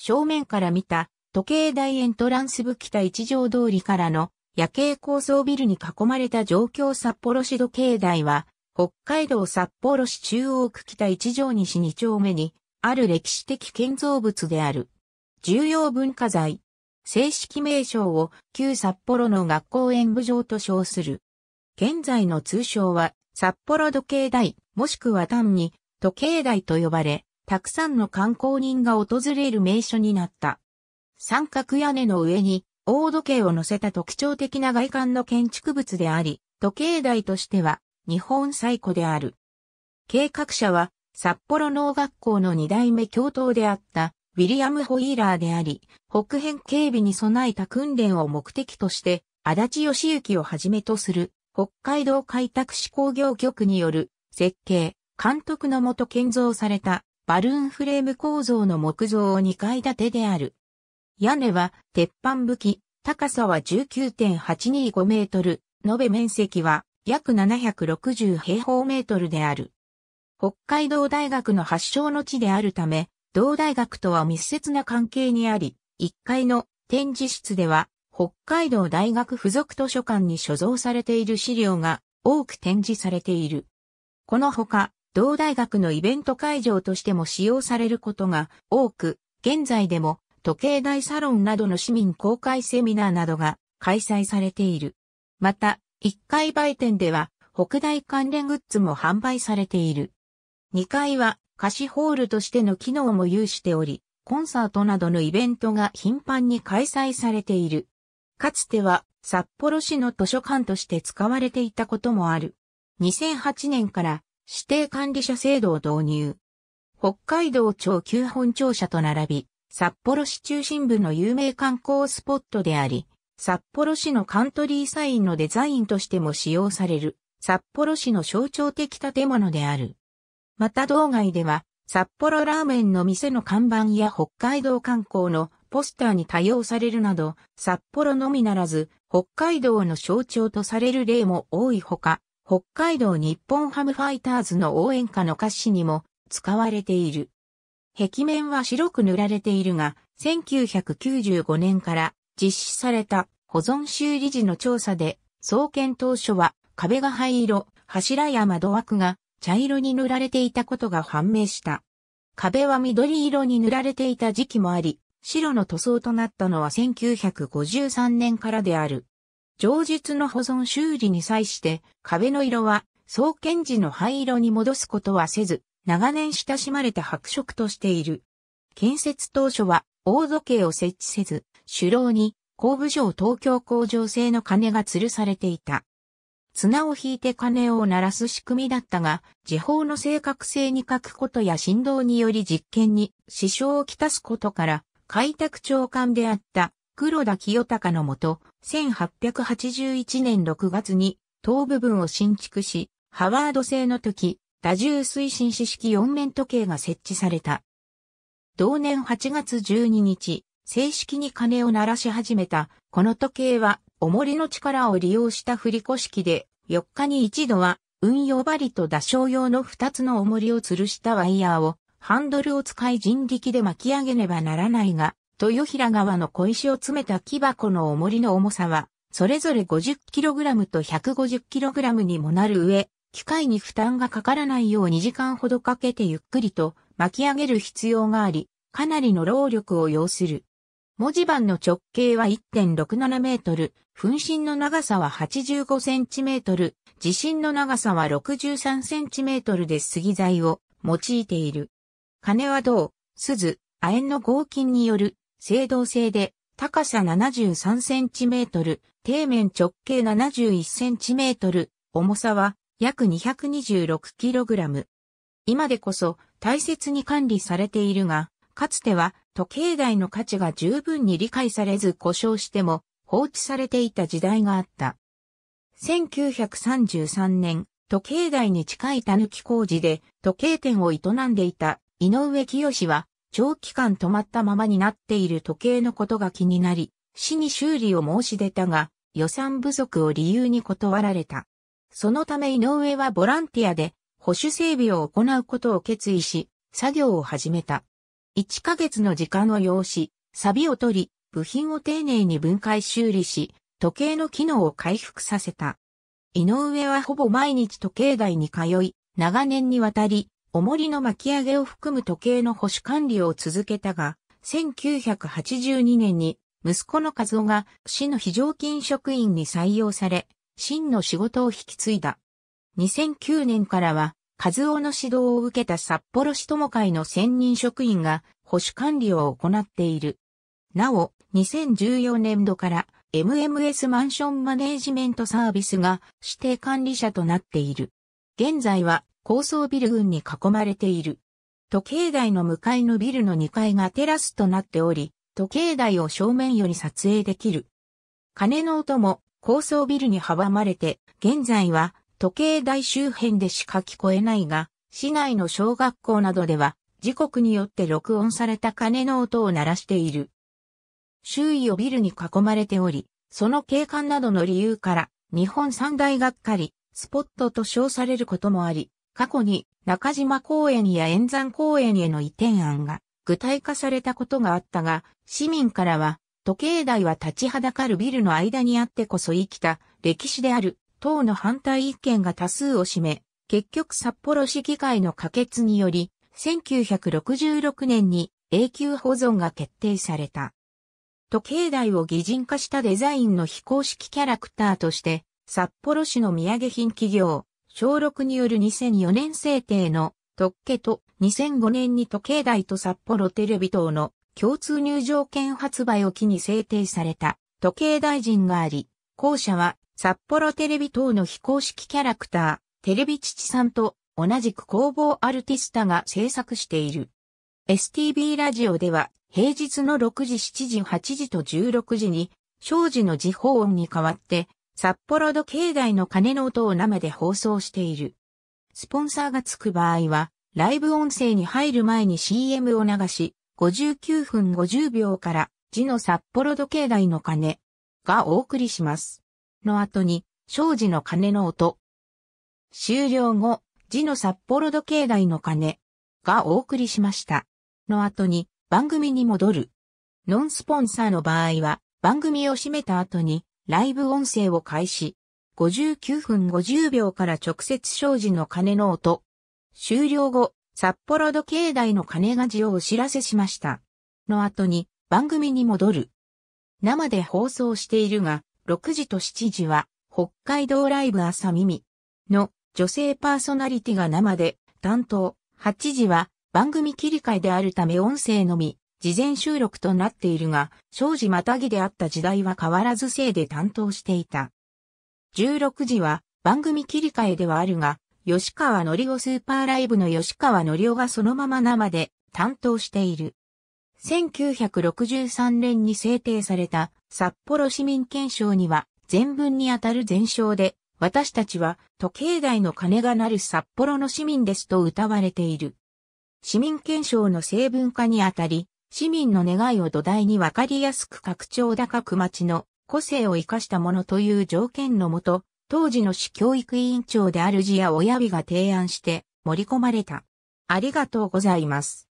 正面から見た時計台エントランス部北一条通りからの夜景高層ビルに囲まれた状況札幌市時計台は北海道札幌市中央区北一条西二丁目にある歴史的建造物である。重要文化財。正式名称を旧札幌の学校演舞場と称する。現在の通称は札幌時計台もしくは単に時計台と呼ばれ、たくさんの観光人が訪れる名所になった。三角屋根の上に、大時計を乗せた特徴的な外観の建築物であり、時計台としては、日本最古である。計画者は、札幌農学校の二代目教頭であった、ウィリアム・ホイーラーであり、北辺警備に備えた訓練を目的として、足立義行をはじめとする、北海道開拓志工業局による、設計、監督のもと建造されたバルーンフレーム構造の木造2階建てである。屋根は鉄板武器、高さは19.825メートル、延べ面積は約760平方メートルである。北海道大学の発祥の地であるため、同大学とは密接な関係にあり、1階の展示室では、北海道大学附属図書館に所蔵されている資料が多く展示されている。このほか、同大学のイベント会場としても使用されることが多く、現在でも時計台サロンなどの市民公開セミナーなどが開催されている。また、1階売店では北大関連グッズも販売されている。2階は貸しホールとしての機能も有しており、コンサートなどのイベントが頻繁に開催されている。かつては札幌市の図書館として使われていたこともある。2008年から指定管理者制度を導入。北海道庁旧本庁舎と並び、札幌市中心部の有名観光スポットであり、札幌市のカントリーサインのデザインとしても使用される、札幌市の象徴的建物である。また道外では、札幌ラーメンの店の看板や北海道観光のポスターに多用されるなど、札幌のみならず、北海道の象徴とされる例も多いほか、北海道日本ハムファイターズの応援歌の歌詞にも使われている。壁面は白く塗られているが、1995年から実施された保存修理時の調査で、創建当初は壁が灰色、柱や窓枠が茶色に塗られていたことが判明した。壁は緑色に塗られていた時期もあり、白の塗装となったのは1953年からである。上述の保存修理に際して壁の色は創建時の灰色に戻すことはせず、長年親しまれた白色としている。建設当初は大時計を設置せず、首楼に工部省東京工場製の鐘が吊るされていた。綱を引いて鐘を鳴らす仕組みだったが、時報の正確性に欠くことや振動により実験に支障をきたすことから、開拓長官であった黒田清隆のもと、1881年6月に、頭部分を新築し、ハワード製の時、多重推進四式4面時計が設置された。同年8月12日、正式に鐘を鳴らし始めた、この時計は、重りの力を利用した振り子式で、4日に一度は、運用針と打掌用の2つの重りを吊るしたワイヤーを、ハンドルを使い人力で巻き上げねばならないが、豊平川の小石を詰めた木箱の重りの重さは、それぞれ 50kg と 150kg にもなる上、機械に負担がかからないよう2時間ほどかけてゆっくりと巻き上げる必要があり、かなりの労力を要する。文字盤の直径は1.67メートル、噴身の長さは85センチメートル、地震の長さは63センチメートルで杉材を用いている。金は銅、鈴、亜鉛の合金による青銅製で、高さ73センチメートル、底面直径71センチメートル、重さは約226キログラム。今でこそ大切に管理されているが、かつては時計台の価値が十分に理解されず故障しても放置されていた時代があった。1933年、時計台に近い狸工事で時計店を営んでいた井上清は長期間止まったままになっている時計のことが気になり、市に修理を申し出たが、予算不足を理由に断られた。そのため井上はボランティアで保守整備を行うことを決意し、作業を始めた。1ヶ月の時間を要し、錆を取り、部品を丁寧に分解修理し、時計の機能を回復させた。井上はほぼ毎日時計台に通い、長年にわたり、重りの巻き上げを含む時計の保守管理を続けたが、1982年に息子の和夫が市の非常勤職員に採用され、真の仕事を引き継いだ。2009年からは、和夫の指導を受けた札幌市友会の専任職員が保守管理を行っている。なお、2014年度から MMS マンションマネージメントサービスが指定管理者となっている。現在は高層ビル群に囲まれている。時計台の向かいのビルの2階がテラスとなっており、時計台を正面より撮影できる。鐘の音も高層ビルに阻まれて、現在は時計台周辺でしか聞こえないが、市内の小学校などでは時刻によって録音された鐘の音を鳴らしている。周囲をビルに囲まれており、その景観などの理由から日本三大がっかり、スポットと称されることもあり、過去に中島公園や円山公園への移転案が具体化されたことがあったが、市民からは、時計台は立ちはだかるビルの間にあってこそ生きた歴史である、党の反対意見が多数を占め、結局札幌市議会の可決により、1966年に永久保存が決定された。時計台を擬人化したデザインの非公式キャラクターとして、札幌市の土産品企業、小6による2004年制定の特許と2005年に時計台と札幌テレビ等の共通入場券発売を機に制定された時計大臣があり、後者は札幌テレビ等の非公式キャラクター、テレビ父さんと同じく工房アルティスタが制作している。STB ラジオでは平日の6時、7時、8時と16時に、生時の時報音に代わって、札幌土境内の鐘の音を生で放送している。スポンサーがつく場合は、ライブ音声に入る前に CM を流し、59分50秒から、字の札幌土境内の鐘がお送りします。の後に、生字の鐘の音。終了後、字の札幌土境内の鐘がお送りしました。の後に、番組に戻る。ノンスポンサーの場合は、番組を閉めた後に、ライブ音声を開始。59分50秒から直接障子の鐘の音。終了後、札幌土境内の鐘が字をお知らせしました。の後に番組に戻る。生で放送しているが、6時と7時は北海道ライブ朝耳の女性パーソナリティが生で担当、8時は番組切り替えであるため音声のみ事前収録となっているが、庄司またぎであった時代は変わらず生で担当していた。16時は番組切り替えではあるが、吉川のりおスーパーライブの吉川のりおがそのまま生で担当している。1963年に制定された札幌市民憲章には全文にあたる全章で私たちは時計台の鐘が鳴る札幌の市民ですと歌われている。市民憲章の成文化にあたり市民の願いを土台にわかりやすく拡張高く町の個性を生かしたものという条件のもと、当時の市教育委員長であるジや親日が提案して盛り込まれた。ありがとうございます。